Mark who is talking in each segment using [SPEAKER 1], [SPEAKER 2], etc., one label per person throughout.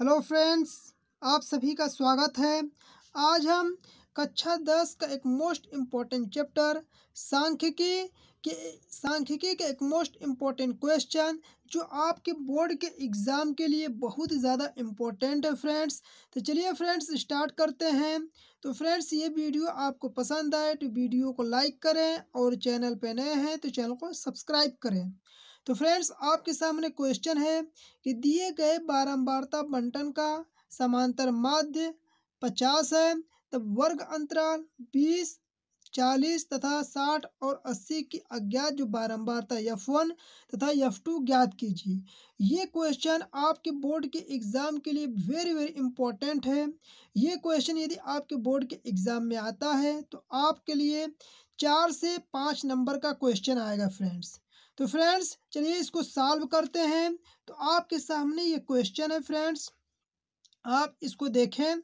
[SPEAKER 1] Hello friends आप सभी का स्वागत है आज हम कक्षा दस का एक मोस्ट इम्पॉर्टेंट चैप्टर सांख्यिकी के सांख्यिकी का एक मोस्ट इम्पॉर्टेंट क्वेश्चन जो आपके बोर्ड के एग्ज़ाम के लिए बहुत ज़्यादा इम्पोर्टेंट है फ्रेंड्स तो चलिए फ्रेंड्स स्टार्ट करते हैं तो फ्रेंड्स ये वीडियो आपको पसंद आए तो वीडियो को लाइक करें और चैनल पे नए हैं तो चैनल को सब्सक्राइब करें तो फ्रेंड्स आपके सामने क्वेश्चन है कि दिए गए बारंबारता बंटन का समांतर माध्य पचास है तब वर्ग अंतराल बीस चालीस तथा साठ और अस्सी की अज्ञात जो बारंबारता यफ वन तथा यफ टू ज्ञात कीजिए ये क्वेश्चन आपके बोर्ड के एग्ज़ाम के लिए वेरी वेरी इंपॉर्टेंट है ये क्वेश्चन यदि आपके बोर्ड के एग्ज़ाम में आता है तो आपके लिए चार से पाँच नंबर का क्वेश्चन आएगा फ्रेंड्स तो फ्रेंड्स चलिए इसको सॉल्व करते हैं तो आपके सामने ये क्वेश्चन है फ्रेंड्स आप इसको देखें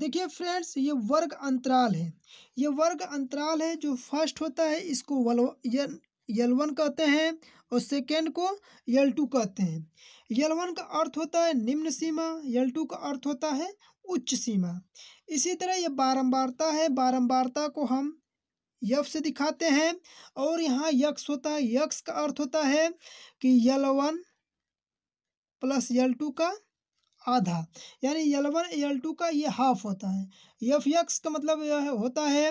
[SPEAKER 1] देखिए फ्रेंड्स ये वर्ग अंतराल है ये वर्ग अंतराल है जो फर्स्ट होता है इसको यल यल वन कहते हैं और सेकेंड को यल टू कहते हैं यल वन का अर्थ होता है निम्न सीमा यल टू का अर्थ होता है उच्च सीमा इसी तरह ये बारंबारता है बारंबारता को हम यफ से दिखाते हैं और यहाँ यक्स होता है यक्स का अर्थ होता है कि L one plus L two का आधा यानी यल वन यल टू का ये हाफ होता है यफ यक्स का मतलब यह होता है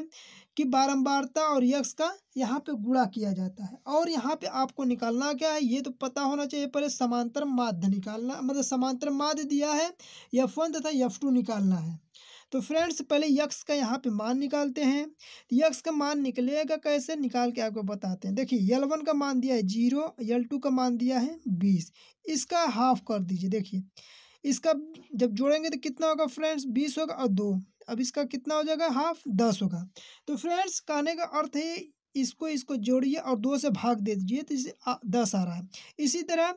[SPEAKER 1] कि बारंबारता और यक्स का यहाँ पे गुणा किया जाता है और यहाँ पे आपको निकालना क्या है ये तो पता होना चाहिए पहले समांतर माध्य निकालना मतलब समांतर माध्य दिया है यफ वन तथा यफ टू निकालना है तो फ्रेंड्स पहले यक्स का यहाँ पे मान निकालते हैं यक्स तो का मान निकलेगा कैसे निकाल के आपको बताते हैं देखिए यल वन का मान दिया है जीरो यल टू का मान दिया है बीस इसका हाफ कर दीजिए देखिए इसका जब जोड़ेंगे तो कितना होगा फ्रेंड्स बीस होगा और दो अब इसका कितना हो जाएगा हाफ दस होगा तो फ्रेंड्स कहने का अर्थ है इसको इसको जोड़िए और दो से भाग दे दीजिए तो इसे दस आ रहा है इसी तरह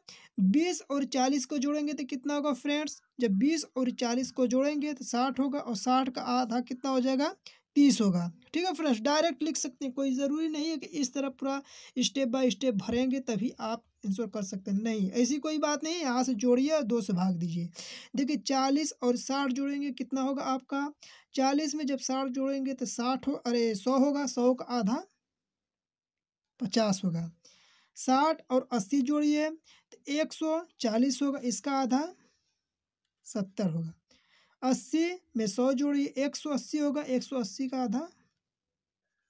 [SPEAKER 1] बीस और चालीस को जोड़ेंगे तो कितना होगा फ्रेंड्स जब बीस और चालीस को जोड़ेंगे तो साठ होगा और साठ का आधा कितना हो जाएगा तीस होगा ठीक है फ्रेंड्स डायरेक्ट लिख सकते हैं कोई ज़रूरी नहीं है कि इस तरह पूरा स्टेप बाय स्टेप भरेंगे तभी आप इंश्योर कर सकते हैं नहीं ऐसी कोई बात नहीं यहाँ से जोड़िए और दो से भाग दीजिए देखिए चालीस और साठ जोड़ेंगे कितना होगा आपका चालीस में जब साठ जोड़ेंगे तो साठ हो अरे सौ होगा सौ का आधा पचास होगा साठ और अस्सी जोड़िए तो एक सौ चालीस होगा इसका आधा सत्तर होगा अस्सी में सौ जोड़िए एक सौ अस्सी होगा एक सौ अस्सी का आधा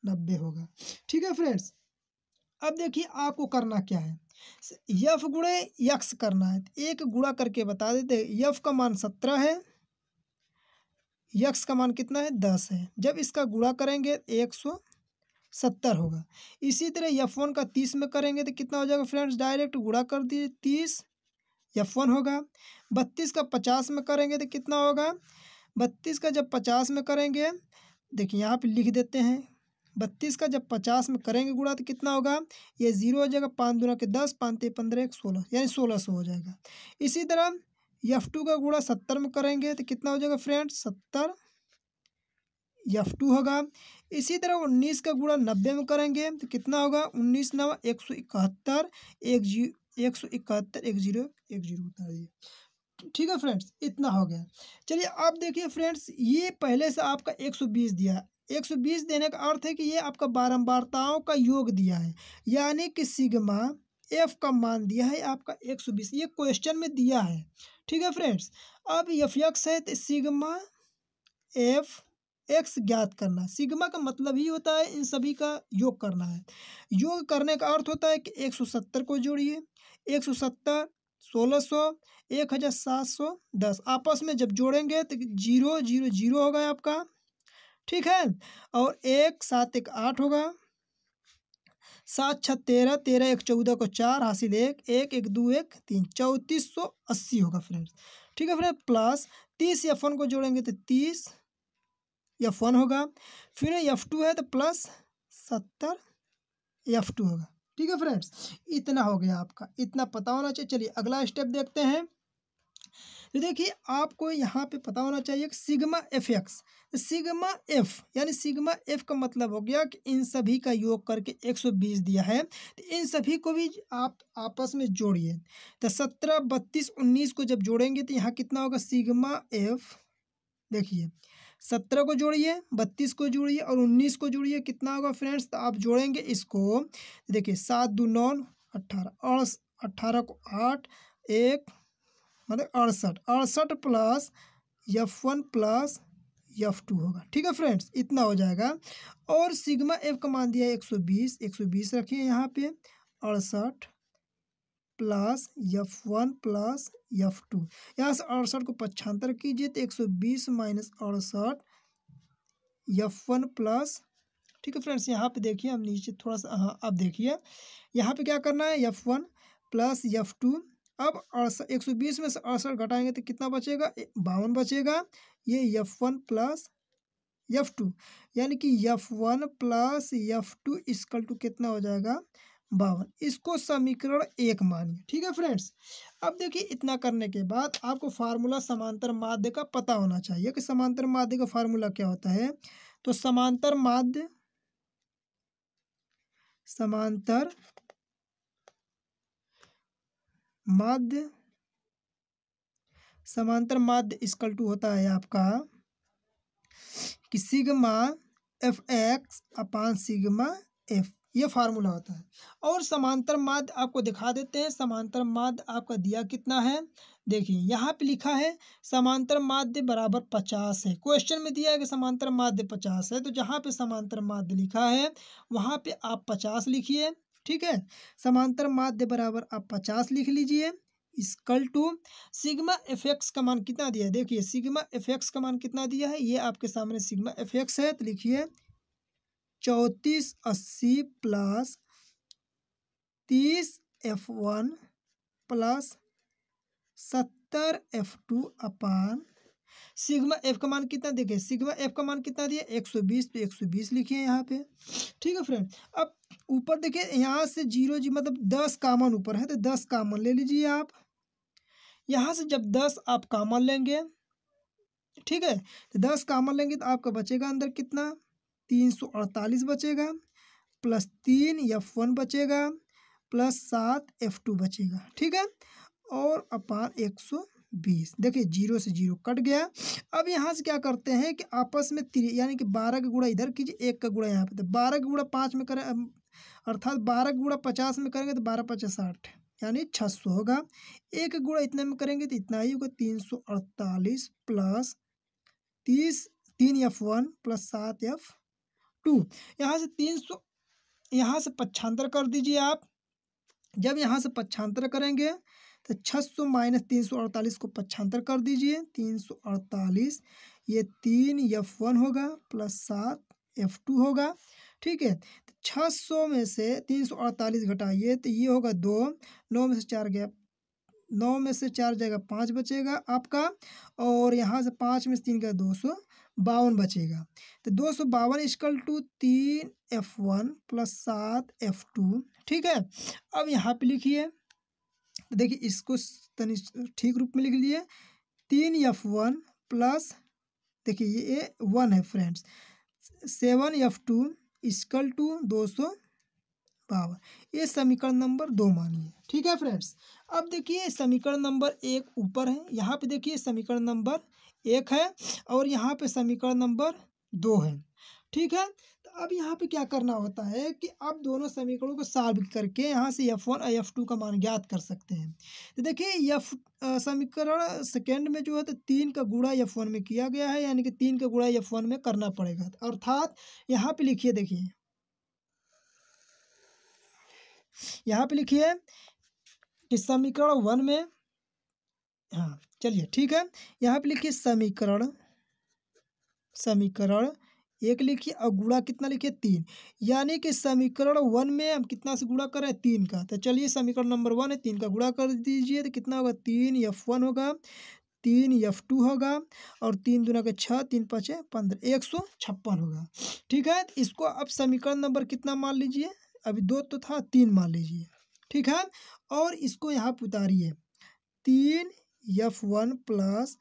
[SPEAKER 1] नब्बे होगा ठीक है फ्रेंड्स अब देखिए आपको करना क्या है यफ गुणे यक्स करना है तो एक गुणा करके बता देते यफ का मान सत्रह है यक्स का मान कितना है दस है जब इसका गुणा करेंगे तो एक सौ सत्तर होगा इसी तरह यफ वन का तीस में करेंगे तो कितना हो जाएगा फ्रेंड्स डायरेक्ट गुणा कर दीजिए तीस एफ वन होगा बत्तीस का पचास में करेंगे तो कितना होगा बत्तीस का जब पचास में करेंगे देखिए यहाँ पे लिख देते हैं बत्तीस का जब पचास में करेंगे गुणा तो कितना होगा ये जीरो हो जाएगा पाँच दूना के दस पाँच ते पंद्रह एक सोलह यानी सोलह सौ हो जाएगा इसी तरह एफ टू का गुणा सत्तर में करेंगे तो कितना हो जाएगा फ्रेंड सत्तर एफ टू होगा इसी तरह उन्नीस का गुणा नब्बे में करेंगे तो कितना होगा उन्नीस नवा एक सौ इकहत्तर एक जी एक सौ इकहत्तर एक जीरो एक जीरो होता है ये ठीक है फ्रेंड्स इतना हो गया चलिए अब देखिए फ्रेंड्स ये पहले से आपका एक सौ बीस दिया है एक सौ बीस देने का अर्थ है कि ये आपका बारंबारताओं का योग दिया है यानी कि सिग्मा एफ का मान दिया है आपका एक सौ बीस ये क्वेश्चन में दिया है ठीक है फ्रेंड्स अब यफ यक्स है तो सिग्मा एफ एक्स ज्ञात करना सिग्मा का मतलब ही होता है इन सभी का योग करना है योग करने का अर्थ होता है कि एक सौ सत्तर को जोड़िए एक सौ सत्तर सोलह सौ एक हज़ार सात सौ दस आपस में जब जोड़ेंगे तो जीरो जीरो जीरो होगा आपका ठीक है और एक सात एक आठ होगा सात छः तेरह तेरह एक चौदह को चार हासिल एक एक एक दो एक तीन चौंतीस सौ अस्सी होगा फ्रेंड्स ठीक है फ्रेंड प्लस तीस या फोन को जोड़ेंगे तो तीस एफ वन होगा फिर एफ टू है तो प्लस सत्तर एफ टू होगा ठीक है फ्रेंड्स इतना हो गया आपका इतना पता होना चाहिए चलिए अगला स्टेप देखते हैं तो देखिए आपको यहाँ पे पता होना चाहिए कि sigma F X sigma F यानी सिग्मा एफ का मतलब हो गया कि इन सभी का योग करके 120 दिया है तो इन सभी को भी आप आपस में जोड़िए तो 17 32 19 को जब जोड़ेंगे तो यहाँ कितना होगा सिग्मा एफ देखिए सत्रह को जोड़िए बत्तीस को जोड़िए और उन्नीस को जोड़िए कितना होगा फ्रेंड्स तो आप जोड़ेंगे इसको देखिए सात दो नौ अट्ठारह और अट्ठारह को आठ एक मतलब अड़सठ अड़सठ plus F one plus F two होगा ठीक है फ्रेंड्स इतना हो जाएगा और सिग्मा एफ का मान दिया है एक सौ बीस एक सौ बीस रखिए यहाँ पे अड़सठ plus F one plus F two यहाँ से अड़सठ को पक्षांतर कीजिए तो एक सौ बीस माइनस अड़सठ यफ वन प्लस ठीक है फ्रेंड्स यहाँ पे देखिए हम नीचे थोड़ा सा हाँ अब देखिए यहाँ पे क्या करना है F one plus F two अब अड़सठ एक सौ बीस में से अड़सठ घटाएंगे तो कितना बचेगा बावन बचेगा ये F one plus F two यानी कि F one plus F two is equal to कितना हो जाएगा बावन इसको समीकरण एक मानिए ठीक है फ्रेंड्स अब देखिए इतना करने के बाद आपको फार्मूला समांतर माध्य का पता होना चाहिए कि समांतर माध्य का फार्मूला क्या होता है तो समांतर माध्य समांतर माध्य समांतर माध्य स्कल टू होता है आपका कि sigma F X upon sigma F ये फार्मूला होता है और समांतर माध्य आपको दिखा देते हैं समांतर माध्य आपका दिया कितना है देखिए यहाँ पे लिखा है समांतर माध्य बराबर पचास है क्वेश्चन में दिया है कि समांतर माध्य पचास है तो जहाँ पे समांतर माध्य लिखा है वहाँ पे आप पचास लिखिए ठीक है समांतर माध्य बराबर आप पचास लिख लीजिए इसकल टू सिग्मा एफेक्स का मान कितना दिया है देखिए सिग्मा एफेक्स का मान कितना दिया है ये आपके सामने सिग्मा एफेक्स है तो लिखिए चौंतीस अस्सी प्लस तीस एफ वन प्लस सत्तर F two upon sigma F का मान कितना देखे सिग्मा एफ का मान कितना दिया एक सौ बीस तो एक सौ बीस लिखिए यहाँ पे ठीक है फ्रेंड अब ऊपर देखिए यहाँ से जीरो जी मतलब दस कामन ऊपर है तो दस कामन ले लीजिए आप यहाँ से जब दस आप कामन लेंगे ठीक है तो दस कामन लेंगे तो आपका बचेगा अंदर कितना तीन सौ अड़तालीस बचेगा प्लस तीन एफ वन बचेगा प्लस सात एफ टू बचेगा ठीक है और अपार एक सौ बीस देखिए जीरो से जीरो कट गया अब यहाँ से क्या करते हैं कि आपस में यानी कि बारह का गुड़ा इधर कीजिए एक का गुड़ा यहाँ पे तो बारह का गुड़ा पाँच में करें अर्थात बारह का गुड़ा पचास में करेंगे तो बारह पचास साठ यानी छः सौ होगा एक गुड़ा इतने में करेंगे तो इतना ही होगा तीन सौ अड़तालीस प्लस तीस तीन एफ वन प्लस सात एफ टू यहाँ से तीन सौ यहाँ से पक्षांतर कर दीजिए आप जब यहाँ से पक्षांतर करेंगे तो छः सौ माइनस तीन सौ अड़तालीस को पक्षांतर कर दीजिए तीन सौ अड़तालीस ये तीन एफ वन होगा प्लस सात एफ टू होगा ठीक है तो छः सौ में से तीन सौ अड़तालीस घटाइए तो ये होगा दो नौ में से चार गया नौ में से चार जाएगा पाँच बचेगा आपका और यहाँ से पाँच में से तीन का दो सौ बावन बचेगा तो दो सौ बावन स्कल टू तीन एफ वन प्लस सात एफ टू ठीक है अब यहाँ पे लिखिए तो देखिए इसको तनिक ठीक रूप में लिख लिए तीन एफ वन प्लस देखिए ये वन है friends seven F two is equal to दो सौ बावन ये समीकरण नंबर दो मानिए ठीक है फ्रेंड्स अब देखिए समीकरण नंबर एक ऊपर है यहाँ पे देखिए समीकरण नंबर एक है और यहाँ पे समीकरण नंबर दो है ठीक है तो अब यहाँ पे क्या करना होता है कि अब दोनों समीकरणों को सॉल्व करके यहाँ से एफ वन और एफ टू का मान ज्ञात कर सकते हैं तो देखिए यफ समीकरण सेकेंड में जो है तो तीन का गुड़ा एफ वन में किया गया है यानी कि तीन का गुड़ा एफ वन में करना पड़ेगा अर्थात यहाँ पे लिखिए देखिए यहाँ पे लिखिए कि समीकरण वन में हाँ चलिए ठीक है यहाँ पे लिखिए समीकरण समीकरण एक लिखिए और गुड़ा कितना लिखिए तीन यानी कि समीकरण वन में हम कितना से गुड़ा करें तीन का तो चलिए समीकरण नंबर वन है तीन का गुड़ा कर दीजिए तो कितना होगा तीन एफ वन होगा तीन एफ टू होगा और तीन दोनों का छः तीन पाँच पंद्रह एक सौ छप्पन होगा ठीक है तो इसको अब समीकरण नंबर कितना मान लीजिए अभी दो तो था तीन मान लीजिए ठीक है और इसको यहाँ उतारिए तीन F one plus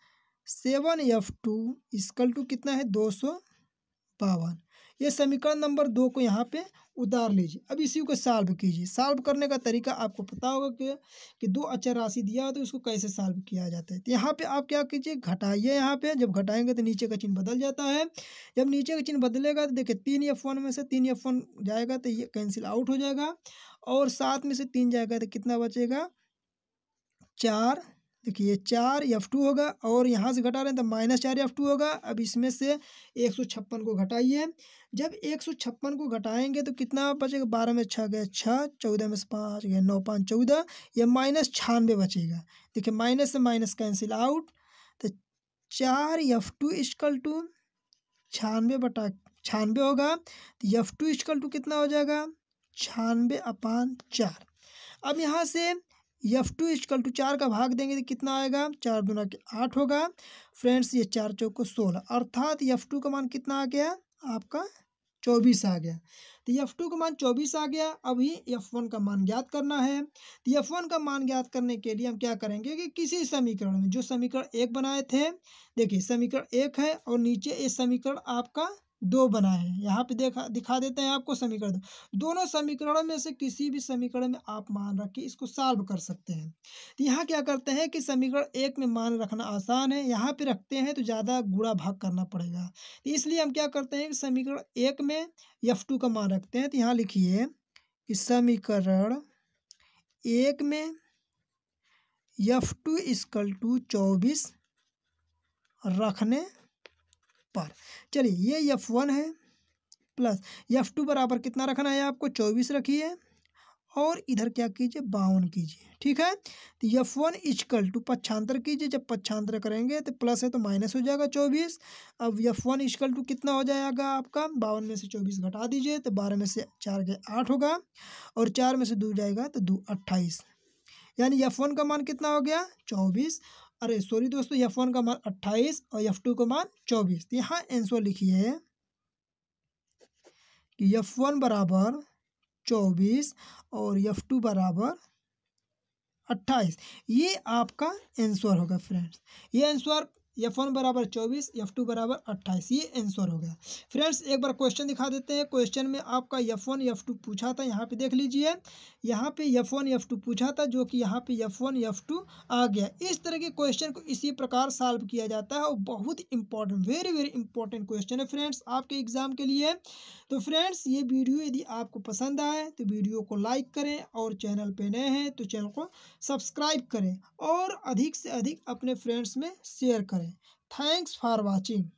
[SPEAKER 1] seven F two is equal to कितना है दो सौ बावन ये समीकरण नंबर दो को यहाँ पे उतार लीजिए अब इसी को सॉल्व कीजिए सॉल्व करने का तरीका आपको पता होगा कि कि दो अचर राशि दिया हो तो उसको कैसे सॉल्व किया जाता है तो यहाँ पे आप क्या कीजिए घटाइए यहाँ पे जब घटाएंगे तो नीचे का चिन्ह बदल जाता है जब नीचे का चिन्ह बदलेगा तो देखिए तीन एफ वन में से तीन एफ वन जाएगा तो ये कैंसिल आउट हो जाएगा और सात में से तीन जाएगा तो कितना बचेगा चार देखिए चार एफ टू होगा और यहाँ से घटा रहे हैं तो माइनस चार एफ टू होगा अब इसमें से एक सौ छप्पन को घटाइए जब एक सौ छप्पन को घटाएंगे तो कितना बचेगा बारह में छः गया छः चौदह में से पाँच गया नौ पाँच चौदह या माइनस छानवे बचेगा देखिए माइनस से माइनस कैंसिल आउट तो चार एफ टू इजकल टू छानवे बटा छानवे होगा तो एफ टू इजकल टू कितना हो जाएगा छानवे अपान चार अब यहाँ से एफ टू इजकल टू चार का भाग देंगे तो कितना आएगा चार दुना के आठ होगा फ्रेंड्स ये चार चौको सोलह अर्थात एफ टू का मान कितना आ गया आपका चौबीस आ गया तो एफ टू का मान चौबीस आ गया अभी एफ वन का मान ज्ञात करना है तो एफ वन का मान ज्ञात करने के लिए हम क्या करेंगे कि किसी समीकरण में जो समीकरण एक बनाए थे देखिए समीकरण एक है और नीचे ये समीकरण आपका दो बना है यहाँ पे देखा दिखा देते हैं आपको समीकरण दो। दोनों समीकरणों में से किसी भी समीकरण में आप मान रख के इसको सॉल्व कर सकते हैं तो यहाँ क्या करते हैं कि समीकरण एक में मान रखना आसान है यहाँ पे रखते हैं तो ज़्यादा गुड़ा भाग करना पड़ेगा तो इसलिए हम क्या करते हैं कि समीकरण एक में यफ टू का मान रखते हैं तो यहाँ लिखिए कि समीकरण एक में यफ टू टू चौबीस रखने पर चलिए ये एफ वन है प्लस एफ टू बराबर कितना रखना है आपको चौबीस रखिए और इधर क्या कीजिए बावन कीजिए ठीक है तो यफ वन इजकल टू पच्छांतर कीजिए जब पच्छांतर करेंगे तो प्लस है तो माइनस हो जाएगा चौबीस अब यफ वन इजकल टू कितना हो जाएगा आपका बावन में से चौबीस घटा दीजिए तो बारह में से चार गए आठ होगा और चार में से दो जाएगा तो दो अट्ठाईस यानी यफ वन का मान कितना हो गया चौबीस अरे सॉरी दोस्तों एफ वन का मान अट्ठाईस और एफ टू का मान चौबीस तो यहाँ आंसर लिखिए कि एफ वन बराबर चौबीस और एफ टू बराबर अट्ठाईस ये आपका आंसर होगा फ्रेंड्स ये आंसर एफ वन बराबर चौबीस एफ टू बराबर अट्ठाईस ये आंसर हो गया फ्रेंड्स एक बार क्वेश्चन दिखा देते हैं क्वेश्चन में आपका एफ वन एफ टू पूछा था यहाँ पे देख लीजिए यहाँ पे एफ वन एफ टू पूछा था जो कि यहाँ पे एफ वन एफ टू आ गया इस तरह के क्वेश्चन को इसी प्रकार सॉल्व किया जाता है और बहुत important very very important question है फ्रेंड्स आपके एग्जाम के लिए तो फ्रेंड्स ये वीडियो यदि आपको पसंद आए तो वीडियो को लाइक करें और चैनल पर नए हैं तो चैनल को सब्सक्राइब करें और अधिक से अधिक अपने फ्रेंड्स में शेयर करें थैंक्स फॉर वॉचिंग